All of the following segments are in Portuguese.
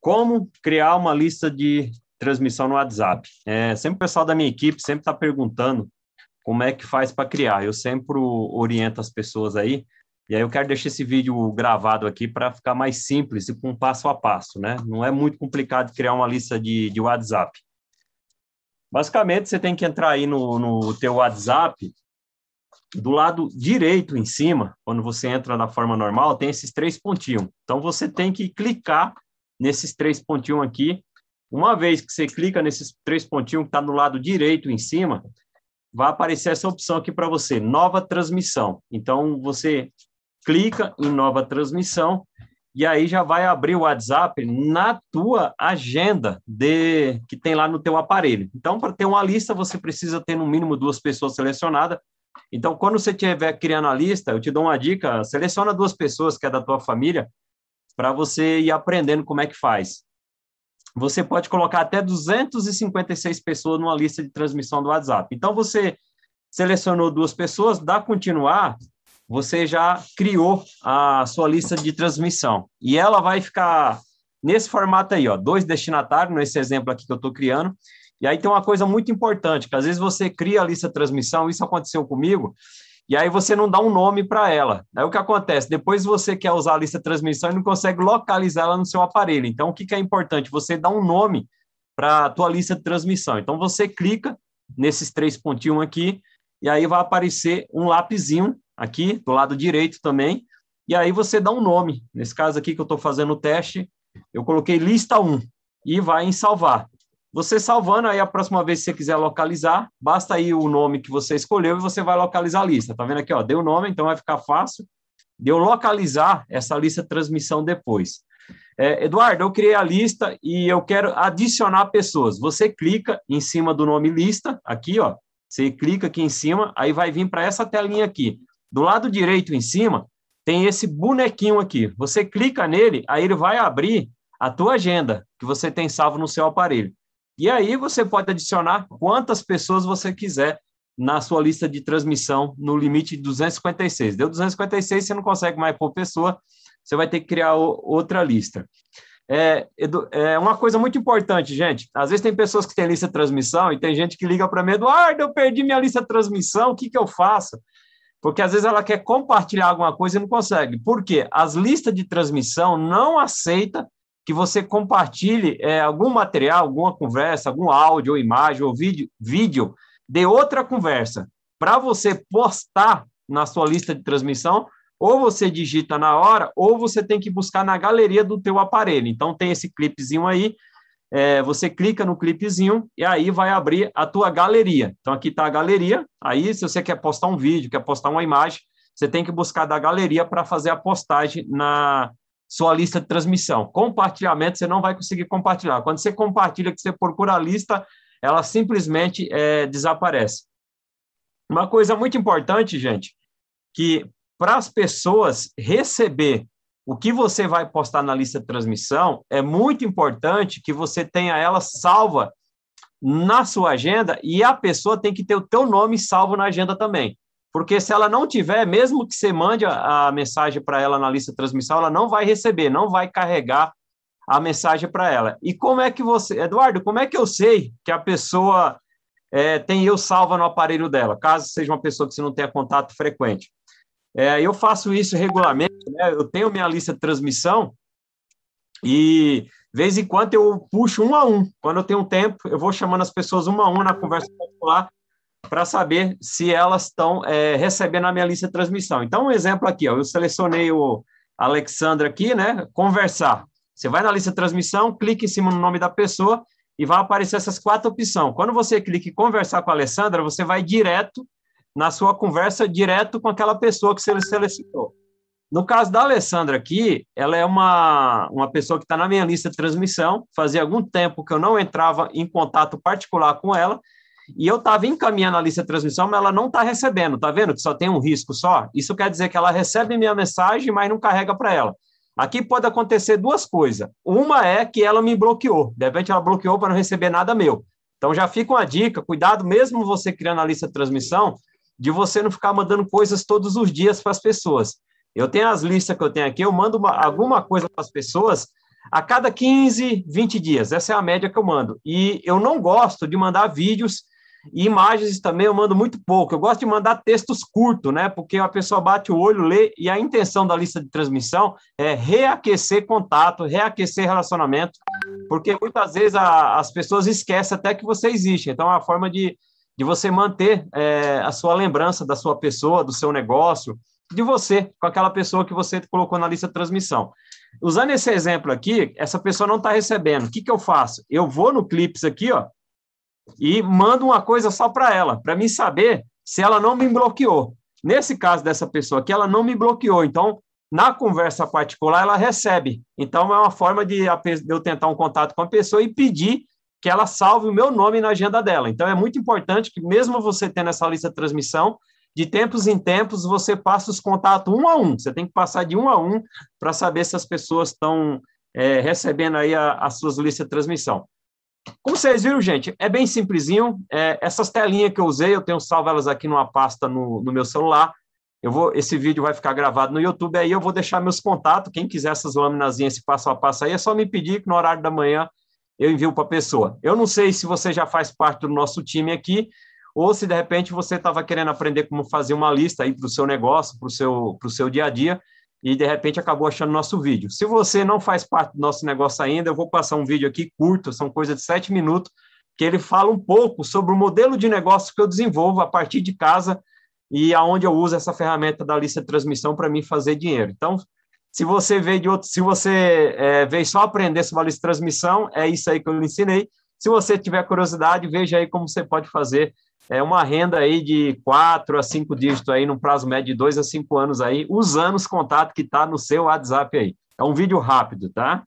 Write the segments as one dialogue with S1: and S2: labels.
S1: Como criar uma lista de transmissão no WhatsApp? É, sempre o pessoal da minha equipe sempre está perguntando como é que faz para criar. Eu sempre oriento as pessoas aí. E aí eu quero deixar esse vídeo gravado aqui para ficar mais simples e com passo a passo, né? Não é muito complicado criar uma lista de, de WhatsApp. Basicamente, você tem que entrar aí no, no teu WhatsApp, do lado direito em cima, quando você entra na forma normal, tem esses três pontinhos. Então, você tem que clicar nesses três pontinhos aqui. Uma vez que você clica nesses três pontinhos que está no lado direito em cima, vai aparecer essa opção aqui para você, nova transmissão. Então, você clica em nova transmissão e aí já vai abrir o WhatsApp na tua agenda de que tem lá no teu aparelho. Então, para ter uma lista, você precisa ter no mínimo duas pessoas selecionadas. Então, quando você estiver criando a lista, eu te dou uma dica, seleciona duas pessoas que é da tua família, para você ir aprendendo como é que faz. Você pode colocar até 256 pessoas numa lista de transmissão do WhatsApp. Então, você selecionou duas pessoas, dá continuar, você já criou a sua lista de transmissão. E ela vai ficar nesse formato aí, ó, dois destinatários, nesse exemplo aqui que eu estou criando. E aí tem uma coisa muito importante, que às vezes você cria a lista de transmissão, isso aconteceu comigo, e aí você não dá um nome para ela. Aí o que acontece? Depois você quer usar a lista de transmissão e não consegue localizar ela no seu aparelho. Então, o que, que é importante? Você dá um nome para a tua lista de transmissão. Então, você clica nesses três pontinhos aqui, e aí vai aparecer um lapizinho aqui, do lado direito também, e aí você dá um nome. Nesse caso aqui que eu estou fazendo o teste, eu coloquei lista 1 e vai em salvar. Você salvando, aí a próxima vez que você quiser localizar, basta aí o nome que você escolheu e você vai localizar a lista. Tá vendo aqui, ó? Deu o nome, então vai ficar fácil de eu localizar essa lista de transmissão depois. É, Eduardo, eu criei a lista e eu quero adicionar pessoas. Você clica em cima do nome lista, aqui, ó. Você clica aqui em cima, aí vai vir para essa telinha aqui. Do lado direito em cima, tem esse bonequinho aqui. Você clica nele, aí ele vai abrir a tua agenda que você tem salvo no seu aparelho. E aí você pode adicionar quantas pessoas você quiser na sua lista de transmissão no limite de 256. Deu 256, você não consegue mais por pessoa, você vai ter que criar outra lista. É, é uma coisa muito importante, gente. Às vezes tem pessoas que têm lista de transmissão e tem gente que liga para mim, Eduardo, eu perdi minha lista de transmissão, o que, que eu faço? Porque às vezes ela quer compartilhar alguma coisa e não consegue. Por quê? As listas de transmissão não aceitam que você compartilhe é, algum material, alguma conversa, algum áudio, ou imagem, ou vídeo, vídeo de outra conversa, para você postar na sua lista de transmissão, ou você digita na hora, ou você tem que buscar na galeria do teu aparelho. Então tem esse clipezinho aí, é, você clica no clipezinho e aí vai abrir a tua galeria. Então aqui está a galeria. Aí se você quer postar um vídeo, quer postar uma imagem, você tem que buscar da galeria para fazer a postagem na sua lista de transmissão. Compartilhamento você não vai conseguir compartilhar. Quando você compartilha, que você procura a lista, ela simplesmente é, desaparece. Uma coisa muito importante, gente, que para as pessoas receber o que você vai postar na lista de transmissão, é muito importante que você tenha ela salva na sua agenda e a pessoa tem que ter o teu nome salvo na agenda também porque se ela não tiver, mesmo que você mande a, a mensagem para ela na lista de transmissão, ela não vai receber, não vai carregar a mensagem para ela. E como é que você, Eduardo, como é que eu sei que a pessoa é, tem eu salva no aparelho dela, caso seja uma pessoa que você não tenha contato frequente? É, eu faço isso regularmente, né? eu tenho minha lista de transmissão e vez em quando eu puxo um a um. Quando eu tenho tempo, eu vou chamando as pessoas uma a uma na conversa popular para saber se elas estão é, recebendo a minha lista de transmissão. Então, um exemplo aqui, ó, eu selecionei o Alexandre aqui, né? Conversar. Você vai na lista de transmissão, clica em cima no nome da pessoa e vai aparecer essas quatro opções. Quando você clica em conversar com a Alessandra, você vai direto na sua conversa, direto com aquela pessoa que você selecionou. No caso da Alessandra aqui, ela é uma, uma pessoa que está na minha lista de transmissão. Fazia algum tempo que eu não entrava em contato particular com ela, e eu estava encaminhando a lista de transmissão, mas ela não está recebendo, tá vendo que só tem um risco só? Isso quer dizer que ela recebe minha mensagem, mas não carrega para ela. Aqui pode acontecer duas coisas. Uma é que ela me bloqueou, de repente ela bloqueou para não receber nada meu. Então já fica uma dica, cuidado mesmo você criando a lista de transmissão, de você não ficar mandando coisas todos os dias para as pessoas. Eu tenho as listas que eu tenho aqui, eu mando uma, alguma coisa para as pessoas a cada 15, 20 dias. Essa é a média que eu mando. E eu não gosto de mandar vídeos e imagens também eu mando muito pouco. Eu gosto de mandar textos curtos, né? Porque a pessoa bate o olho, lê, e a intenção da lista de transmissão é reaquecer contato, reaquecer relacionamento, porque muitas vezes a, as pessoas esquecem até que você existe. Então, é uma forma de, de você manter é, a sua lembrança da sua pessoa, do seu negócio, de você, com aquela pessoa que você colocou na lista de transmissão. Usando esse exemplo aqui, essa pessoa não está recebendo. O que, que eu faço? Eu vou no Clips aqui, ó, e mando uma coisa só para ela, para mim saber se ela não me bloqueou. Nesse caso dessa pessoa que ela não me bloqueou, então na conversa particular ela recebe. Então é uma forma de eu tentar um contato com a pessoa e pedir que ela salve o meu nome na agenda dela. Então é muito importante que mesmo você tendo essa lista de transmissão, de tempos em tempos você passa os contatos um a um. Você tem que passar de um a um para saber se as pessoas estão é, recebendo aí a, as suas listas de transmissão. Como vocês viram, gente, é bem simplesinho. É, essas telinhas que eu usei, eu tenho salvo elas aqui numa pasta no, no meu celular. Eu vou, esse vídeo vai ficar gravado no YouTube, aí eu vou deixar meus contatos. Quem quiser essas lâminas, esse passo a passo aí, é só me pedir que no horário da manhã eu envio para a pessoa. Eu não sei se você já faz parte do nosso time aqui, ou se de repente você estava querendo aprender como fazer uma lista aí para o seu negócio, para o seu, pro seu dia a dia e de repente acabou achando nosso vídeo. Se você não faz parte do nosso negócio ainda, eu vou passar um vídeo aqui curto, são coisa de sete minutos, que ele fala um pouco sobre o modelo de negócio que eu desenvolvo a partir de casa e aonde eu uso essa ferramenta da lista de transmissão para mim fazer dinheiro. Então, se você veio de outro, se você é, veio só aprender sobre a lista de transmissão, é isso aí que eu lhe ensinei. Se você tiver curiosidade, veja aí como você pode fazer é uma renda aí de 4 a 5 dígitos aí, num prazo médio de 2 a 5 anos aí, usando os contatos que está no seu WhatsApp aí. É um vídeo rápido, tá?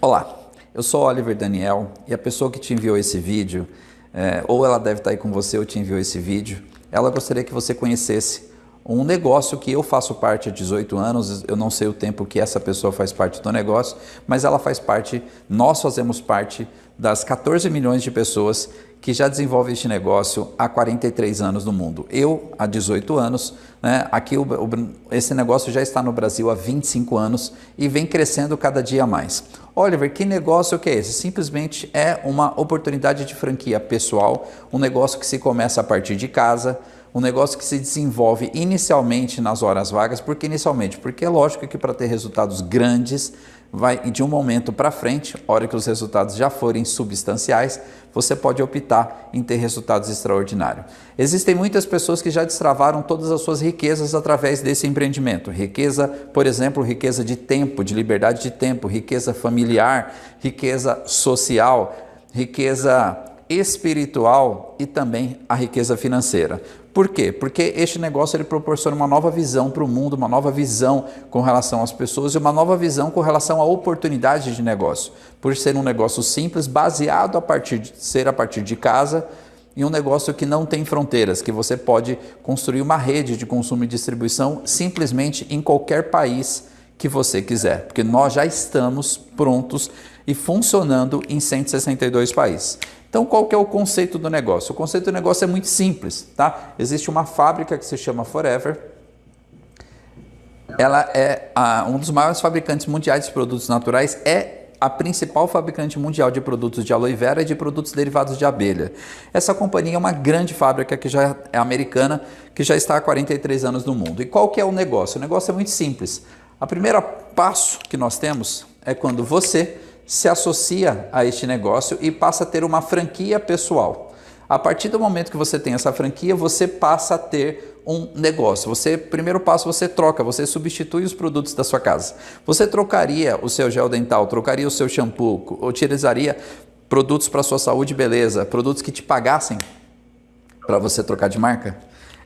S2: Olá, eu sou Oliver Daniel e a pessoa que te enviou esse vídeo, é, ou ela deve estar tá aí com você ou te enviou esse vídeo, ela gostaria que você conhecesse um negócio que eu faço parte há 18 anos, eu não sei o tempo que essa pessoa faz parte do negócio, mas ela faz parte, nós fazemos parte das 14 milhões de pessoas que já desenvolve este negócio há 43 anos no mundo. Eu, há 18 anos, né, aqui o, o, esse negócio já está no Brasil há 25 anos e vem crescendo cada dia mais. Oliver, que negócio que é esse? Simplesmente é uma oportunidade de franquia pessoal, um negócio que se começa a partir de casa, um negócio que se desenvolve inicialmente nas horas vagas, porque inicialmente, porque é lógico que para ter resultados grandes, vai de um momento para frente, hora que os resultados já forem substanciais, você pode optar em ter resultados extraordinários. Existem muitas pessoas que já destravaram todas as suas riquezas através desse empreendimento. Riqueza, por exemplo, riqueza de tempo, de liberdade de tempo, riqueza familiar, riqueza social, riqueza espiritual e também a riqueza financeira. Por quê? Porque este negócio ele proporciona uma nova visão para o mundo, uma nova visão com relação às pessoas e uma nova visão com relação à oportunidade de negócio. Por ser um negócio simples, baseado a partir de ser a partir de casa e um negócio que não tem fronteiras, que você pode construir uma rede de consumo e distribuição simplesmente em qualquer país que você quiser, porque nós já estamos prontos e funcionando em 162 países. Então, qual que é o conceito do negócio? O conceito do negócio é muito simples, tá? Existe uma fábrica que se chama Forever. Ela é a, um dos maiores fabricantes mundiais de produtos naturais, é a principal fabricante mundial de produtos de aloe vera e de produtos derivados de abelha. Essa companhia é uma grande fábrica que já é americana, que já está há 43 anos no mundo. E qual que é o negócio? O negócio é muito simples. A primeira passo que nós temos é quando você se associa a este negócio e passa a ter uma franquia pessoal. A partir do momento que você tem essa franquia, você passa a ter um negócio. Você, primeiro passo, você troca, você substitui os produtos da sua casa. Você trocaria o seu gel dental, trocaria o seu shampoo, utilizaria produtos para sua saúde e beleza, produtos que te pagassem para você trocar de marca?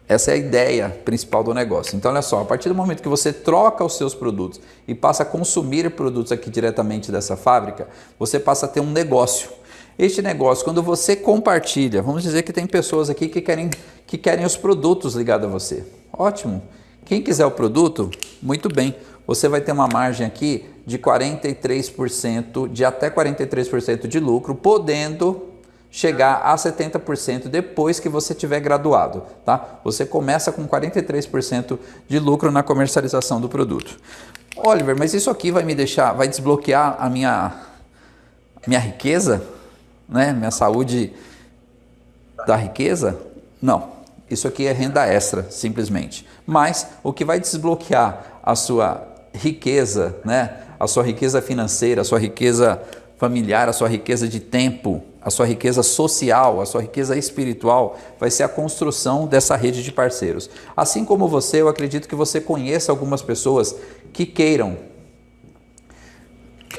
S2: Essa é a ideia principal do negócio. Então, olha só, a partir do momento que você troca os seus produtos e passa a consumir produtos aqui diretamente dessa fábrica, você passa a ter um negócio. Este negócio, quando você compartilha, vamos dizer que tem pessoas aqui que querem, que querem os produtos ligados a você. Ótimo. Quem quiser o produto, muito bem. Você vai ter uma margem aqui de 43%, de até 43% de lucro, podendo chegar a 70% depois que você tiver graduado, tá? Você começa com 43% de lucro na comercialização do produto. Oliver, mas isso aqui vai me deixar, vai desbloquear a minha minha riqueza, né? Minha saúde da riqueza? Não. Isso aqui é renda extra, simplesmente. Mas o que vai desbloquear a sua riqueza, né? A sua riqueza financeira, a sua riqueza familiar, a sua riqueza de tempo, a sua riqueza social, a sua riqueza espiritual, vai ser a construção dessa rede de parceiros. Assim como você, eu acredito que você conheça algumas pessoas que queiram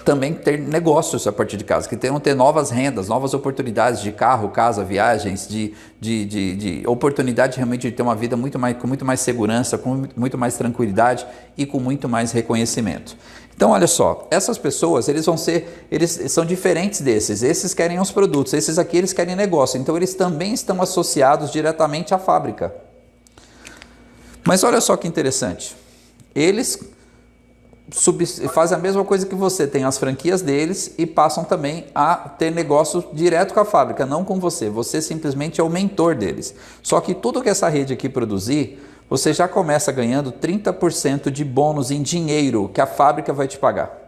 S2: também ter negócios a partir de casa, que tenham ter novas rendas, novas oportunidades de carro, casa, viagens, de, de, de, de oportunidade realmente de ter uma vida muito mais, com muito mais segurança, com muito mais tranquilidade e com muito mais reconhecimento. Então, olha só, essas pessoas, eles vão ser, eles são diferentes desses. Esses querem os produtos, esses aqui eles querem negócio. Então, eles também estão associados diretamente à fábrica. Mas olha só que interessante. Eles sub, fazem a mesma coisa que você, tem as franquias deles e passam também a ter negócio direto com a fábrica, não com você. Você simplesmente é o mentor deles. Só que tudo que essa rede aqui produzir, você já começa ganhando 30% de bônus em dinheiro que a fábrica vai te pagar.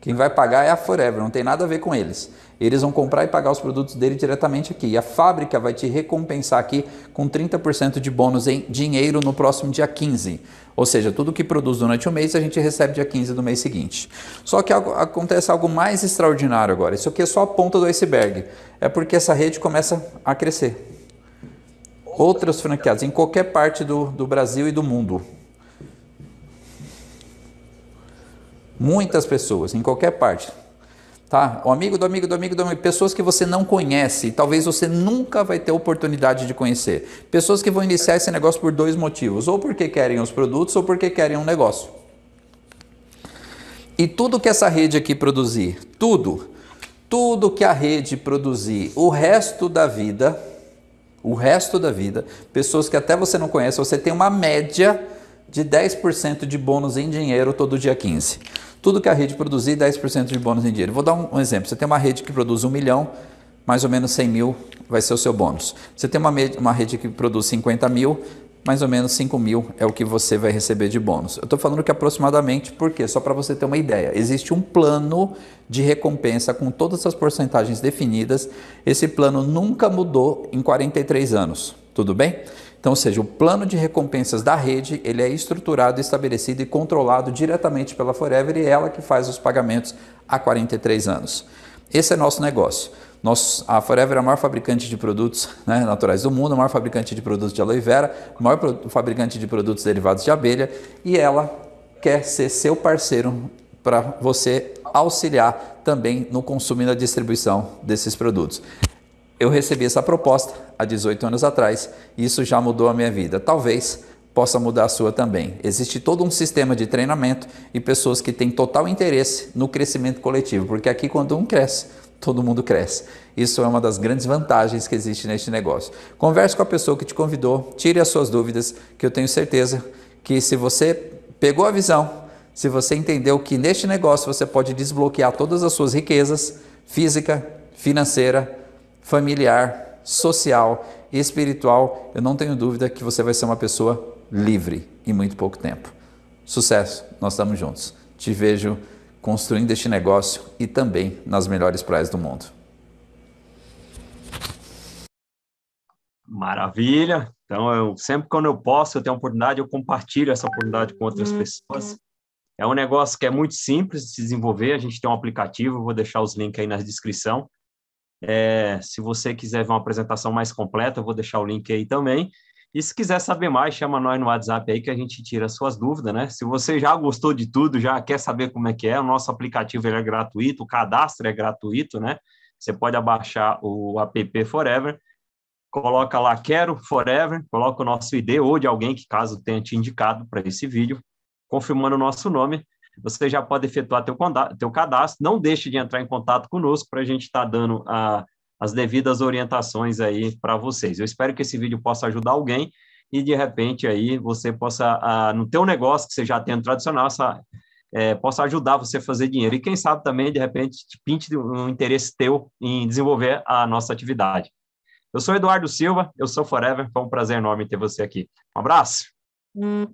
S2: Quem vai pagar é a Forever, não tem nada a ver com eles. Eles vão comprar e pagar os produtos dele diretamente aqui. E a fábrica vai te recompensar aqui com 30% de bônus em dinheiro no próximo dia 15. Ou seja, tudo que produz durante o mês a gente recebe dia 15 do mês seguinte. Só que algo, acontece algo mais extraordinário agora. Isso aqui é só a ponta do iceberg. É porque essa rede começa a crescer. Outras franqueadas em qualquer parte do, do Brasil e do mundo. Muitas pessoas, em qualquer parte tá? O amigo do amigo do amigo do amigo, pessoas que você não conhece, talvez você nunca vai ter oportunidade de conhecer. Pessoas que vão iniciar esse negócio por dois motivos, ou porque querem os produtos ou porque querem um negócio. E tudo que essa rede aqui produzir, tudo, tudo que a rede produzir, o resto da vida, o resto da vida, pessoas que até você não conhece, você tem uma média de 10% de bônus em dinheiro todo dia 15. Tudo que a rede produzir, 10% de bônus em dinheiro. Vou dar um, um exemplo. Você tem uma rede que produz 1 milhão, mais ou menos 100 mil vai ser o seu bônus. Você tem uma, uma rede que produz 50 mil, mais ou menos 5 mil é o que você vai receber de bônus. Eu estou falando que aproximadamente, porque só para você ter uma ideia, existe um plano de recompensa com todas as porcentagens definidas. Esse plano nunca mudou em 43 anos, tudo bem? Então, ou seja, o plano de recompensas da rede, ele é estruturado, estabelecido e controlado diretamente pela Forever e é ela que faz os pagamentos há 43 anos. Esse é nosso negócio. Nós, a Forever é a maior fabricante de produtos né, naturais do mundo, a maior fabricante de produtos de aloe vera, a maior fabricante de produtos derivados de abelha e ela quer ser seu parceiro para você auxiliar também no consumo e na distribuição desses produtos eu recebi essa proposta há 18 anos atrás e isso já mudou a minha vida. Talvez possa mudar a sua também. Existe todo um sistema de treinamento e pessoas que têm total interesse no crescimento coletivo, porque aqui quando um cresce, todo mundo cresce. Isso é uma das grandes vantagens que existe neste negócio. Converse com a pessoa que te convidou, tire as suas dúvidas, que eu tenho certeza que se você pegou a visão, se você entendeu que neste negócio você pode desbloquear todas as suas riquezas física, financeira familiar, social, espiritual, eu não tenho dúvida que você vai ser uma pessoa livre em muito pouco tempo. Sucesso, nós estamos juntos. Te vejo construindo este negócio e também nas melhores praias do mundo.
S1: Maravilha! Então, eu sempre quando eu posso, eu tenho oportunidade, eu compartilho essa oportunidade com outras uhum. pessoas. É um negócio que é muito simples de se desenvolver. A gente tem um aplicativo, vou deixar os links aí na descrição. É, se você quiser ver uma apresentação mais completa, eu vou deixar o link aí também. E se quiser saber mais, chama nós no WhatsApp aí que a gente tira suas dúvidas, né? Se você já gostou de tudo, já quer saber como é que é, o nosso aplicativo é gratuito, o cadastro é gratuito, né? Você pode abaixar o app Forever, coloca lá quero Forever, coloca o nosso ID ou de alguém que caso tenha te indicado para esse vídeo, confirmando o nosso nome você já pode efetuar teu, teu cadastro. Não deixe de entrar em contato conosco para a gente estar tá dando a, as devidas orientações aí para vocês. Eu espero que esse vídeo possa ajudar alguém e de repente aí você possa a, no teu negócio que você já tem tradicional essa, é, possa ajudar você a fazer dinheiro e quem sabe também de repente te pinte um interesse teu em desenvolver a nossa atividade. Eu sou Eduardo Silva, eu sou Forever, foi um prazer enorme ter você aqui. Um abraço. Hum.